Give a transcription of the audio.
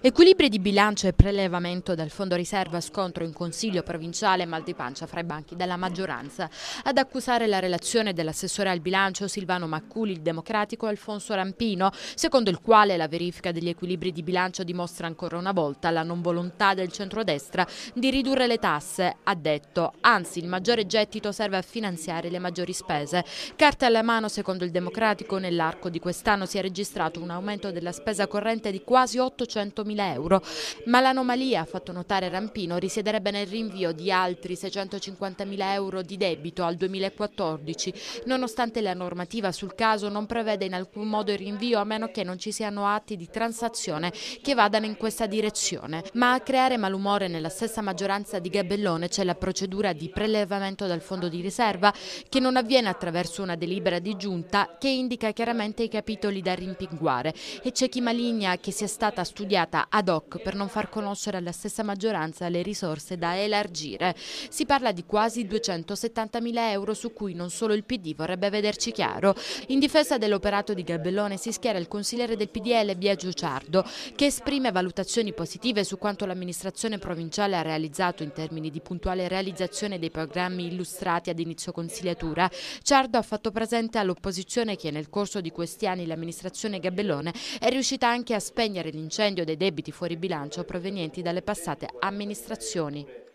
Equilibri di bilancio e prelevamento dal fondo riserva scontro in consiglio provinciale mal di pancia fra i banchi della maggioranza. Ad accusare la relazione dell'assessore al bilancio Silvano Macculi, il democratico Alfonso Rampino, secondo il quale la verifica degli equilibri di bilancio dimostra ancora una volta la non volontà del centrodestra di ridurre le tasse, ha detto. Anzi, il maggiore gettito serve a finanziare le maggiori spese. Carta alla mano, secondo il democratico, nell'arco di quest'anno si è registrato un aumento della spesa corrente di quasi 800 milioni 800.000 euro, ma l'anomalia, ha fatto notare Rampino, risiederebbe nel rinvio di altri 650.000 euro di debito al 2014, nonostante la normativa sul caso non prevede in alcun modo il rinvio a meno che non ci siano atti di transazione che vadano in questa direzione. Ma a creare malumore nella stessa maggioranza di Gabellone c'è la procedura di prelevamento dal fondo di riserva che non avviene attraverso una delibera di giunta che indica chiaramente i capitoli da rimpinguare e c'è chi maligna che sia stata studiata creata ad hoc per non far conoscere alla stessa maggioranza le risorse da elargire. Si parla di quasi 270 mila euro su cui non solo il PD vorrebbe vederci chiaro. In difesa dell'operato di Gabellone si schiera il consigliere del PDL Biagio Ciardo che esprime valutazioni positive su quanto l'amministrazione provinciale ha realizzato in termini di puntuale realizzazione dei programmi illustrati ad inizio consigliatura. Ciardo ha fatto presente all'opposizione che nel corso di questi anni l'amministrazione Gabellone è riuscita anche a spegnere l'incendio dei debiti fuori bilancio provenienti dalle passate amministrazioni.